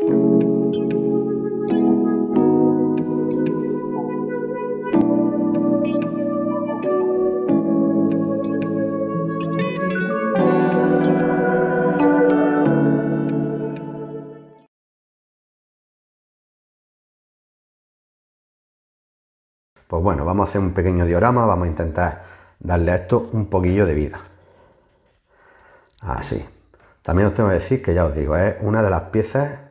Pues bueno, vamos a hacer un pequeño diorama, vamos a intentar darle a esto un poquillo de vida. Así. También os tengo que decir que ya os digo, es una de las piezas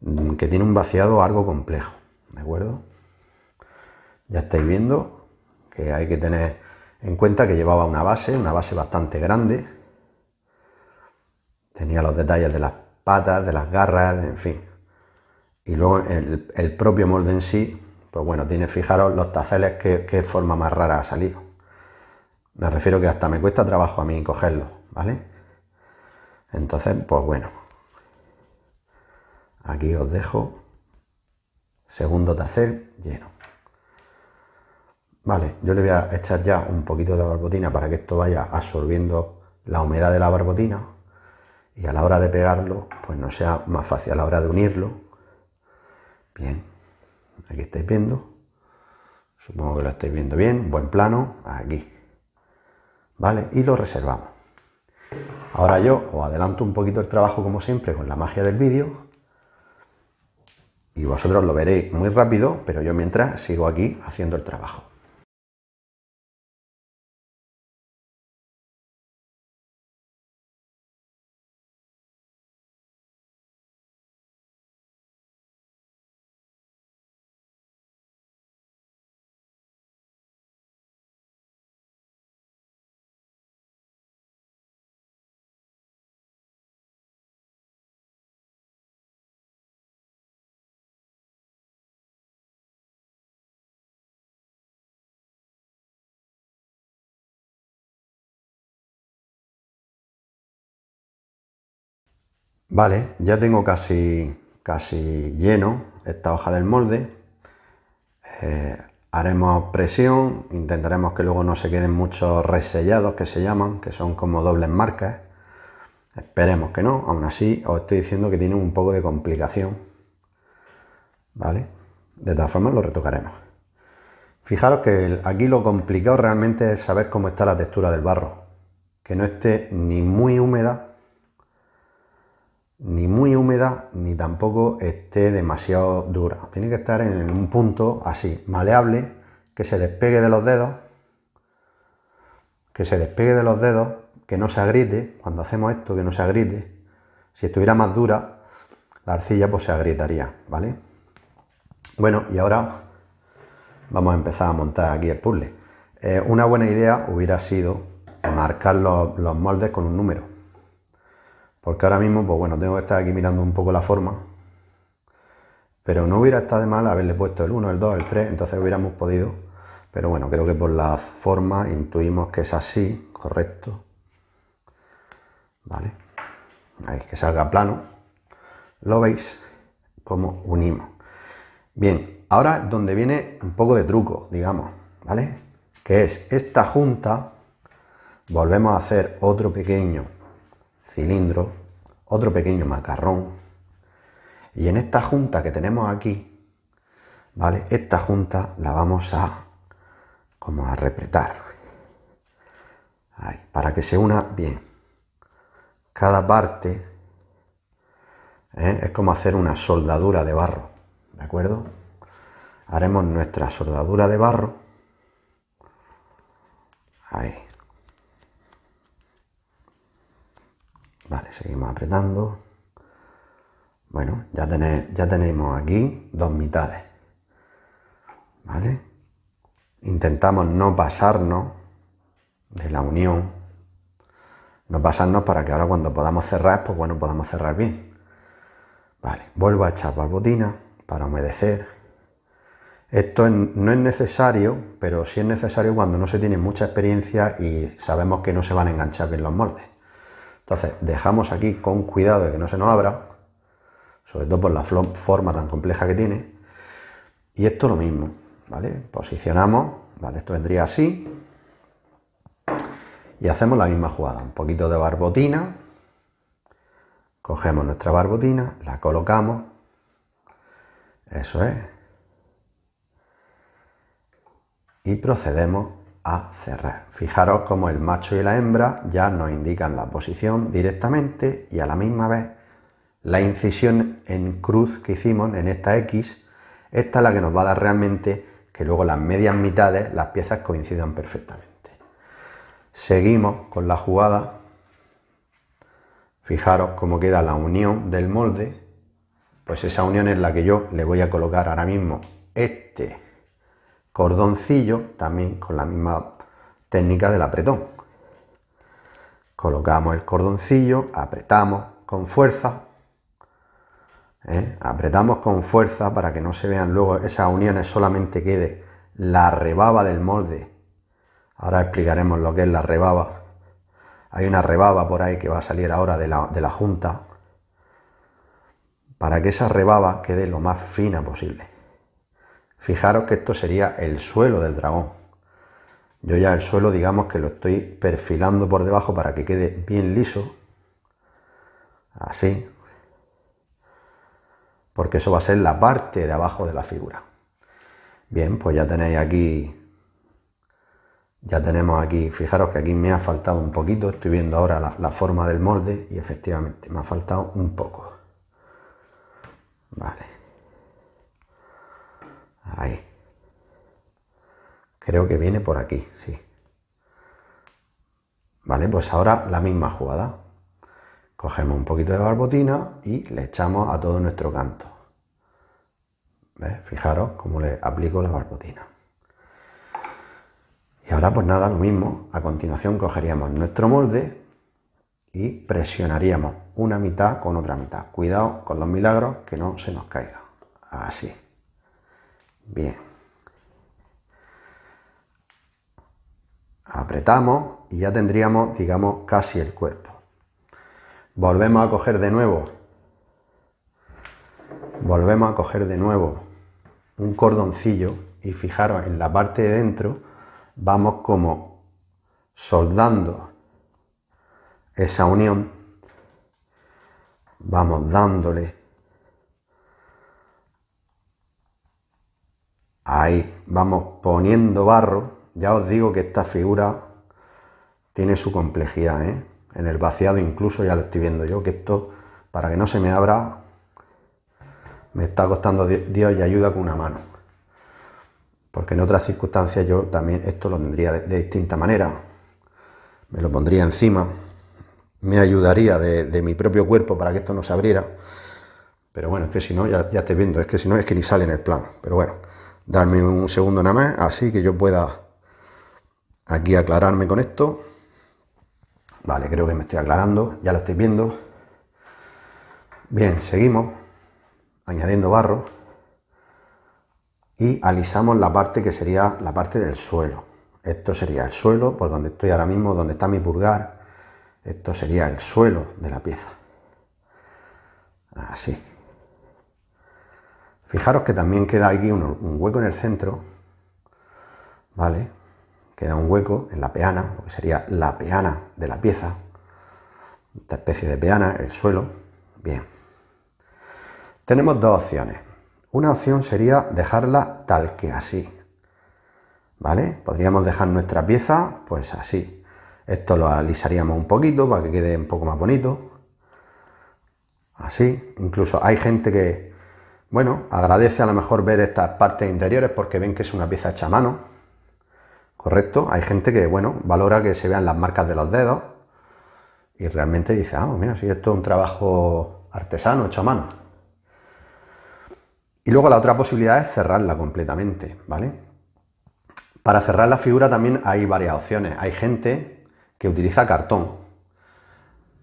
Mm, que tiene un vaciado algo complejo, ¿de acuerdo? Ya estáis viendo que hay que tener en cuenta que llevaba una base, una base bastante grande. Tenía los detalles de las patas, de las garras, en fin. Y luego el, propio molde en sí, pues bueno, tiene, fijaros, los taceles que, forma más rara ha salido. Me refiero que hasta me cuesta trabajo a mí cogerlo, ¿vale? Entonces, pues bueno, Aquí os dejo segundo tacer lleno. Vale, yo le voy a echar ya un poquito de barbotina para que esto vaya absorbiendo la humedad de la barbotina y a la hora de pegarlo, pues no sea más fácil a la hora de unirlo. Bien, aquí estáis viendo. Supongo que lo estáis viendo bien, buen plano, aquí. ¿Vale? Y lo reservamos. Ahora yo os adelanto un poquito el trabajo como siempre con la magia del vídeo y vosotros lo veréis muy rápido, pero yo mientras sigo aquí haciendo el trabajo. Vale, ya tengo casi, casi lleno esta hoja del molde. Eh, haremos presión, intentaremos que luego no se queden muchos resellados que se llaman, que son como dobles marcas. Esperemos que no, aún así os estoy diciendo que tiene un poco de complicación. ¿Vale? De todas formas lo retocaremos. Fijaros que aquí lo complicado realmente es saber cómo está la textura del barro. Que no esté ni muy húmeda ni muy húmeda ni tampoco esté demasiado dura. Tiene que estar en un punto así, maleable, que se despegue de los dedos, que se despegue de los dedos, que no se agriete, cuando hacemos esto, que no se agrite, Si estuviera más dura, la arcilla pues se agrietaría, ¿vale? Bueno, y ahora vamos a empezar a montar aquí el puzzle. Eh, una buena idea hubiera sido marcar los moldes con un número. Porque ahora mismo, pues bueno, tengo que estar aquí mirando un poco la forma. Pero no hubiera estado de mal haberle puesto el 1, el 2, el 3, entonces hubiéramos podido. Pero bueno, creo que por la forma intuimos que es así, correcto. ¿Vale? Ahí, que salga plano. Lo veis como unimos. Bien, ahora donde viene un poco de truco, digamos, ¿vale? Que es esta junta, volvemos a hacer otro pequeño cilindro, otro pequeño macarrón. Y en esta junta que tenemos aquí, ¿vale? Esta junta la vamos a como a repretar. para que se una bien. Cada parte ¿eh? es como hacer una soldadura de barro, ¿de acuerdo? Haremos nuestra soldadura de barro. Ahí. Vale, seguimos apretando. Bueno, ya, ya tenemos aquí dos mitades. ¿Vale? Intentamos no pasarnos de la unión. No pasarnos para que ahora cuando podamos cerrar, pues bueno, podamos cerrar bien. Vale, vuelvo a echar barbotina para humedecer. Esto no es necesario, pero sí es necesario cuando no se tiene mucha experiencia y sabemos que no se van a enganchar bien los moldes. Entonces, dejamos aquí con cuidado de que no se nos abra, sobre todo por la forma tan compleja que tiene. Y esto lo mismo, ¿vale? Posicionamos, ¿vale? Esto vendría así. Y hacemos la misma jugada, un poquito de barbotina. Cogemos nuestra barbotina, la colocamos. Eso es. Y procedemos a cerrar. Fijaros como el macho y la hembra ya nos indican la posición directamente y a la misma vez la incisión en cruz que hicimos en esta X, esta es la que nos va a dar realmente que luego las medias mitades, las piezas coincidan perfectamente. Seguimos con la jugada. Fijaros cómo queda la unión del molde. Pues esa unión es la que yo le voy a colocar ahora mismo este cordoncillo, también con la misma técnica del apretón. Colocamos el cordoncillo, apretamos con fuerza, ¿eh? apretamos con fuerza para que no se vean luego esas uniones, solamente quede la rebaba del molde. Ahora explicaremos lo que es la rebaba. Hay una rebaba por ahí que va a salir ahora de la, de la junta para que esa rebaba quede lo más fina posible. Fijaros que esto sería el suelo del dragón. Yo ya el suelo, digamos que lo estoy perfilando por debajo para que quede bien liso. Así. Porque eso va a ser la parte de abajo de la figura. Bien, pues ya tenéis aquí... Ya tenemos aquí, fijaros que aquí me ha faltado un poquito, estoy viendo ahora la, forma del molde y efectivamente me ha faltado un poco. Vale. Ahí. Creo que viene por aquí, sí. Vale, pues ahora la misma jugada. Cogemos un poquito de barbotina y le echamos a todo nuestro canto. Fijaros cómo le aplico la barbotina. Y ahora pues nada, lo mismo. A continuación cogeríamos nuestro molde y presionaríamos una mitad con otra mitad. Cuidado con los milagros que no se nos caiga. Así. Bien. Apretamos y ya tendríamos, digamos, casi el cuerpo. Volvemos a coger de nuevo. Volvemos a coger de nuevo un cordoncillo y fijaros en la parte de dentro vamos como soldando esa unión, vamos dándole Ahí vamos poniendo barro. Ya os digo que esta figura tiene su complejidad. ¿eh? En el vaciado incluso ya lo estoy viendo yo, que esto, para que no se me abra, me está costando Dios y ayuda con una mano. Porque en otras circunstancias yo también esto lo tendría de, distinta manera. Me lo pondría encima. Me ayudaría de, mi propio cuerpo para que esto no se abriera. Pero bueno, es que si no, ya, ya viendo, es que si no, es que ni sale en el plan, Pero bueno. Darme un segundo nada más, así que yo pueda aquí aclararme con esto. Vale, creo que me estoy aclarando, ya lo estoy viendo. Bien, seguimos añadiendo barro y alisamos la parte que sería la parte del suelo. Esto sería el suelo por donde estoy ahora mismo, donde está mi pulgar. Esto sería el suelo de la pieza. Así. Fijaros que también queda aquí un, hueco en el centro, ¿vale? Queda un hueco en la peana, lo que sería la peana de la pieza, esta especie de peana, el suelo. Bien. Tenemos dos opciones. Una opción sería dejarla tal que así, ¿vale? Podríamos dejar nuestra pieza pues así. Esto lo alisaríamos un poquito para que quede un poco más bonito. Así. Incluso hay gente que bueno, agradece a lo mejor ver estas partes interiores porque ven que es una pieza hecha a mano, ¿correcto? Hay gente que, bueno, valora que se vean las marcas de los dedos y realmente dice, ah, mira, si esto es un trabajo artesano hecho a mano. Y luego la otra posibilidad es cerrarla completamente, ¿vale? Para cerrar la figura también hay varias opciones. Hay gente que utiliza cartón,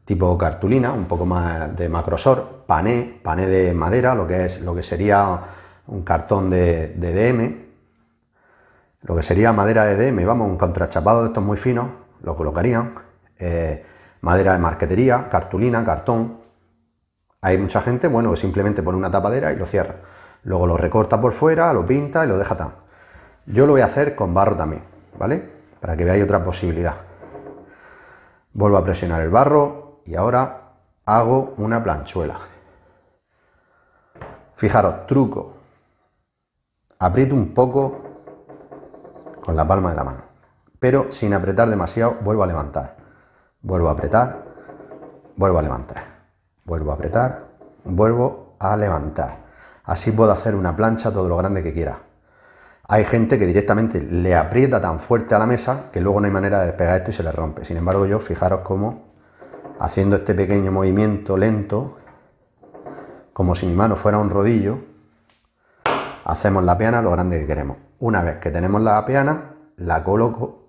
tipo cartulina, un poco más de macrosor, pané, pané de madera, lo que, es, lo que sería un cartón de, DM, lo que sería madera de DM, vamos, un contrachapado de estos muy finos, lo colocarían, eh, madera de marquetería, cartulina, cartón. Hay mucha gente, bueno, que simplemente pone una tapadera y lo cierra. Luego lo recorta por fuera, lo pinta y lo deja tan. Yo lo voy a hacer con barro también, ¿vale? Para que veáis otra posibilidad. Vuelvo a presionar el barro, y ahora hago una planchuela. Fijaros, truco. Aprieto un poco con la palma de la mano, pero sin apretar demasiado, vuelvo a levantar. Vuelvo a apretar, vuelvo a levantar. Vuelvo a apretar, vuelvo a levantar. Así puedo hacer una plancha todo lo grande que quiera. Hay gente que directamente le aprieta tan fuerte a la mesa que luego no hay manera de despegar esto y se le rompe. Sin embargo, yo fijaros cómo haciendo este pequeño movimiento lento, como si mi mano fuera un rodillo, hacemos la peana lo grande que queremos. Una vez que tenemos la peana, la coloco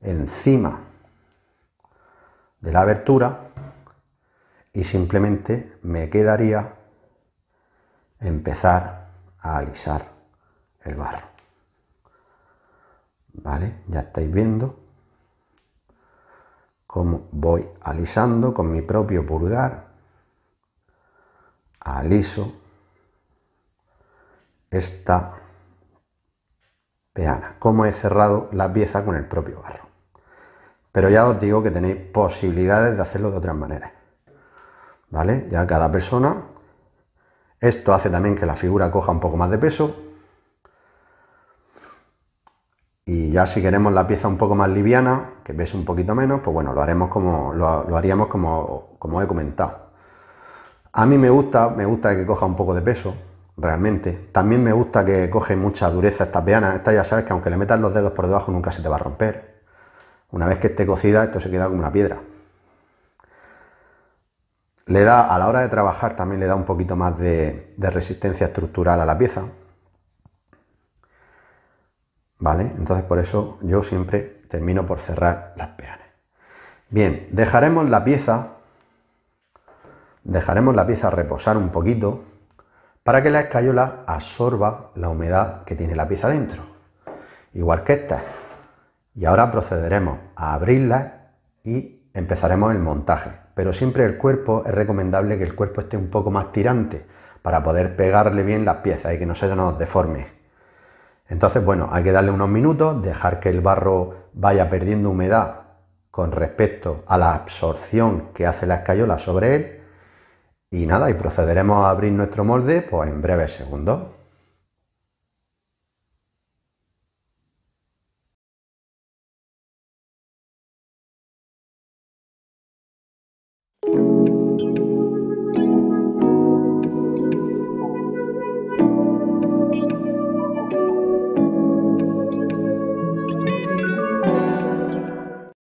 encima de la abertura y simplemente me quedaría empezar a alisar el barro. ¿Vale? Ya estáis viendo como voy alisando con mi propio pulgar. Aliso esta peana, como he cerrado la pieza con el propio barro. Pero ya os digo que tenéis posibilidades de hacerlo de otras maneras. ¿Vale? Ya cada persona. Esto hace también que la figura coja un poco más de peso. Y ya si queremos la pieza un poco más liviana, que pese un poquito menos, pues bueno, lo haremos como lo, haríamos como, como, he comentado. A mí me gusta, me gusta que coja un poco de peso, realmente. También me gusta que coge mucha dureza esta peana. Esta ya sabes que aunque le metas los dedos por debajo nunca se te va a romper. Una vez que esté cocida, esto se queda como una piedra. Le da, a la hora de trabajar, también le da un poquito más de resistencia estructural a la pieza. ¿Vale? Entonces por eso yo siempre termino por cerrar las peanas. Bien, dejaremos la pieza, dejaremos la pieza reposar un poquito para que la escayola absorba la humedad que tiene la pieza dentro, igual que esta. Y ahora procederemos a abrirla y empezaremos el montaje. Pero siempre el cuerpo es recomendable que el cuerpo esté un poco más tirante para poder pegarle bien las piezas y que no se nos deforme. Entonces, bueno, hay que darle unos minutos, dejar que el barro vaya perdiendo humedad con respecto a la absorción que hace la escayola sobre él. Y nada, y procederemos a abrir nuestro molde pues, en breves segundos.